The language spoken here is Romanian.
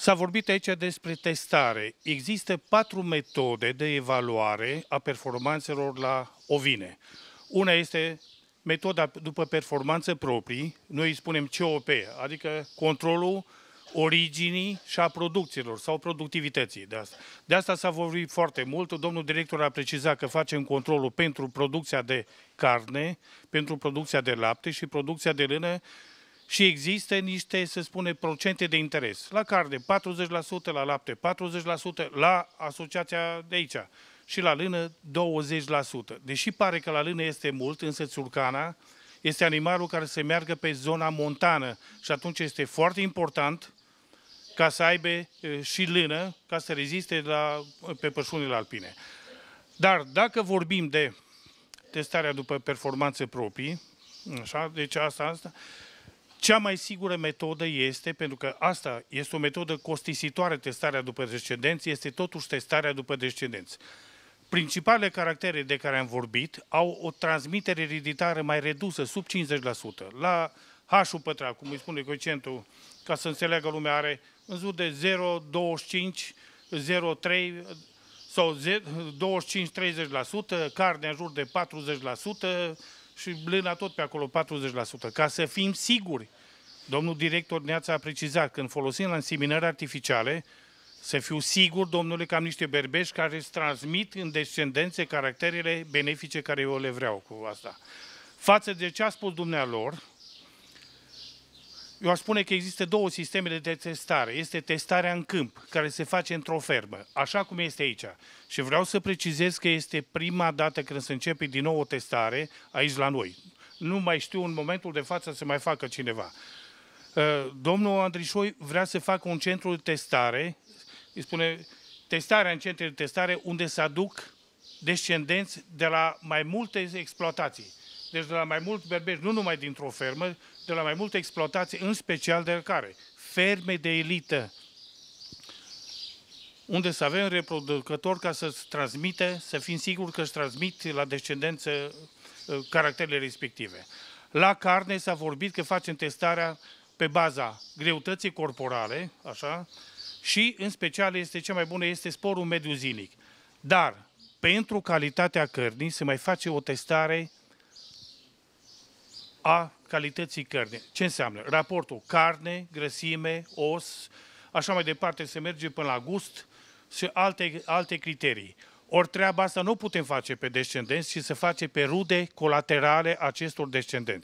S-a vorbit aici despre testare. Există patru metode de evaluare a performanțelor la ovine. Una este metoda după performanță proprii, noi îi spunem COP, adică controlul originii și a producțiilor sau productivității. De asta, de asta s-a vorbit foarte mult. Domnul director a precizat că facem controlul pentru producția de carne, pentru producția de lapte și producția de lână și există niște, să spune, procente de interes. La carne 40%, la lapte 40%, la asociația de aici și la lână 20%. Deși pare că la lână este mult, însă țurcana este animalul care se meargă pe zona montană și atunci este foarte important ca să aibă și lână, ca să reziste la, pe pășunile alpine. Dar dacă vorbim de testarea după performanțe proprii, așa, deci asta, asta, cea mai sigură metodă este, pentru că asta este o metodă costisitoare, testarea după descendenți, este totuși testarea după descendenți. Principalele caractere de care am vorbit au o transmitere ereditară mai redusă, sub 50%. La H-ul pătrat, cum îi spune coeficientul, ca să înțeleagă lumea, are în jur de 0,25, 0,3 sau 25-30%, carne în jur de 40%, și blâna tot pe acolo, 40%, ca să fim siguri. Domnul director ne a precizat, când folosim înseminări artificiale, să fiu sigur, domnule, că am niște berbești care îți transmit în descendențe caracterele benefice care eu le vreau cu asta. Față de ce a spus dumnealor, eu aș spune că există două sisteme de testare. Este testarea în câmp, care se face într-o fermă, așa cum este aici. Și vreau să precizez că este prima dată când se începe din nou o testare aici la noi. Nu mai știu în momentul de față să mai facă cineva. Uh, domnul Andrișoi vrea să facă un centru de testare, îi spune testarea în centru de testare, unde se aduc descendenți de la mai multe exploatații. Deci de la mai mulți berbeci, nu numai dintr-o fermă, de la mai multe exploatații, în special de care? Ferme de elită, unde să avem reproducători ca să-ți transmite, să fim siguri că își transmit la descendență ă, caracterele respective. La carne s-a vorbit că facem testarea pe baza greutății corporale, așa, și în special este cea mai bună este sporul mediu zilnic. Dar pentru calitatea cărnii se mai face o testare a calității cărnii. Ce înseamnă? Raportul carne, grăsime, os, așa mai departe, se merge până la gust și alte, alte criterii. Ori treaba asta nu putem face pe descendenți, ci se face pe rude colaterale acestor descendenți.